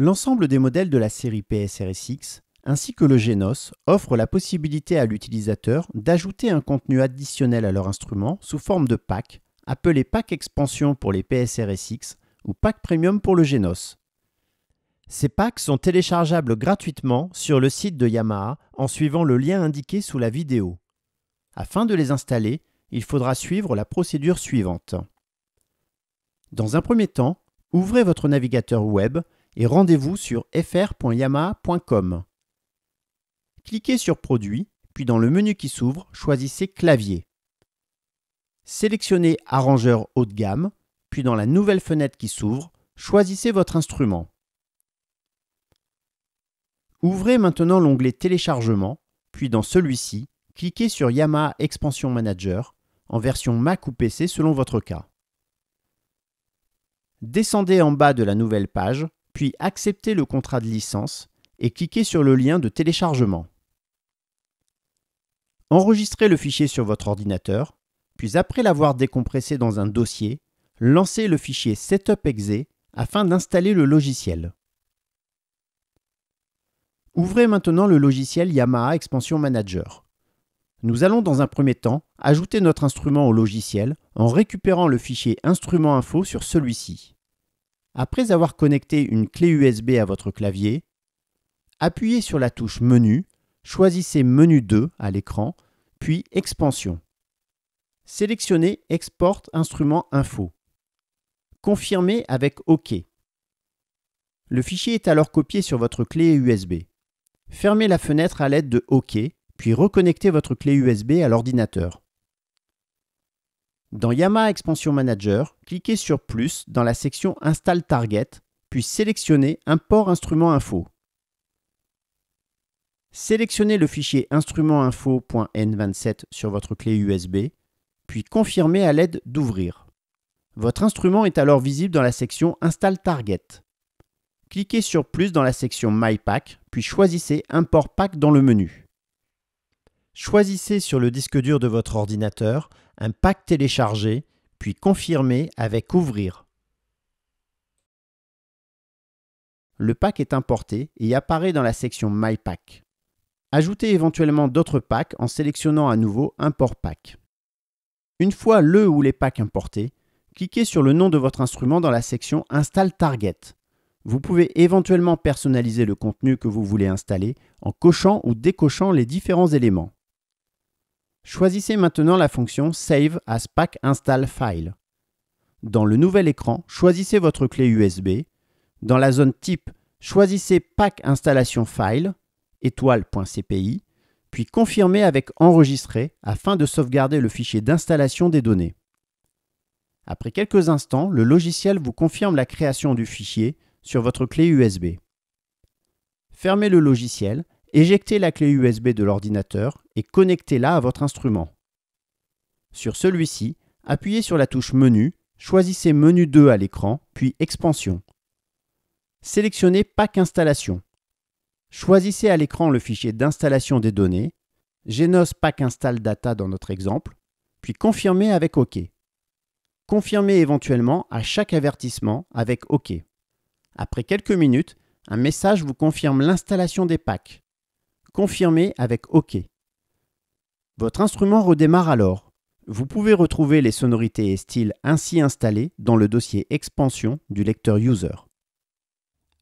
L'ensemble des modèles de la série PSRSX ainsi que le Genos offrent la possibilité à l'utilisateur d'ajouter un contenu additionnel à leur instrument sous forme de pack, appelé pack expansion pour les PSRSX ou pack premium pour le Genos. Ces packs sont téléchargeables gratuitement sur le site de Yamaha en suivant le lien indiqué sous la vidéo. Afin de les installer, il faudra suivre la procédure suivante. Dans un premier temps, ouvrez votre navigateur web et rendez-vous sur fr.yamaha.com. Cliquez sur Produits, puis dans le menu qui s'ouvre, choisissez Clavier. Sélectionnez Arrangeur haut de gamme, puis dans la nouvelle fenêtre qui s'ouvre, choisissez votre instrument. Ouvrez maintenant l'onglet Téléchargement, puis dans celui-ci, cliquez sur Yamaha Expansion Manager en version Mac ou PC selon votre cas. Descendez en bas de la nouvelle page puis acceptez le contrat de licence et cliquez sur le lien de téléchargement. Enregistrez le fichier sur votre ordinateur, puis après l'avoir décompressé dans un dossier, lancez le fichier setup.exe afin d'installer le logiciel. Ouvrez maintenant le logiciel Yamaha Expansion Manager. Nous allons dans un premier temps ajouter notre instrument au logiciel en récupérant le fichier instrument info sur celui-ci. Après avoir connecté une clé USB à votre clavier, appuyez sur la touche Menu, choisissez Menu 2 à l'écran, puis Expansion. Sélectionnez Export instrument info. Confirmez avec OK. Le fichier est alors copié sur votre clé USB. Fermez la fenêtre à l'aide de OK, puis reconnectez votre clé USB à l'ordinateur. Dans Yamaha Expansion Manager, cliquez sur Plus dans la section Install Target, puis sélectionnez Import instrument info. Sélectionnez le fichier instrumentinfo.n27 sur votre clé USB, puis confirmez à l'aide d'ouvrir. Votre instrument est alors visible dans la section Install Target. Cliquez sur Plus dans la section My Pack, puis choisissez Import Pack dans le menu. Choisissez sur le disque dur de votre ordinateur un pack téléchargé, puis confirmez avec Ouvrir. Le pack est importé et apparaît dans la section My Pack. Ajoutez éventuellement d'autres packs en sélectionnant à nouveau Import Pack. Une fois le ou les packs importés, cliquez sur le nom de votre instrument dans la section Install Target. Vous pouvez éventuellement personnaliser le contenu que vous voulez installer en cochant ou décochant les différents éléments. Choisissez maintenant la fonction Save as pack install file. Dans le nouvel écran, choisissez votre clé USB. Dans la zone type, choisissez pack installation file étoile.cpi, puis confirmez avec enregistrer afin de sauvegarder le fichier d'installation des données. Après quelques instants, le logiciel vous confirme la création du fichier sur votre clé USB. Fermez le logiciel, éjectez la clé USB de l'ordinateur et connectez-la à votre instrument. Sur celui-ci, appuyez sur la touche Menu, choisissez Menu 2 à l'écran, puis Expansion. Sélectionnez Pack installation. Choisissez à l'écran le fichier d'installation des données, Genos Pack Install Data dans notre exemple, puis confirmez avec OK. Confirmez éventuellement à chaque avertissement avec OK. Après quelques minutes, un message vous confirme l'installation des packs. Confirmez avec OK. Votre instrument redémarre alors. Vous pouvez retrouver les sonorités et styles ainsi installés dans le dossier Expansion du lecteur User.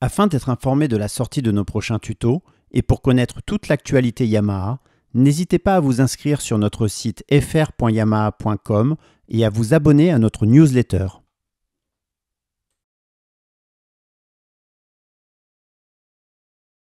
Afin d'être informé de la sortie de nos prochains tutos et pour connaître toute l'actualité Yamaha, n'hésitez pas à vous inscrire sur notre site fr.yamaha.com et à vous abonner à notre newsletter.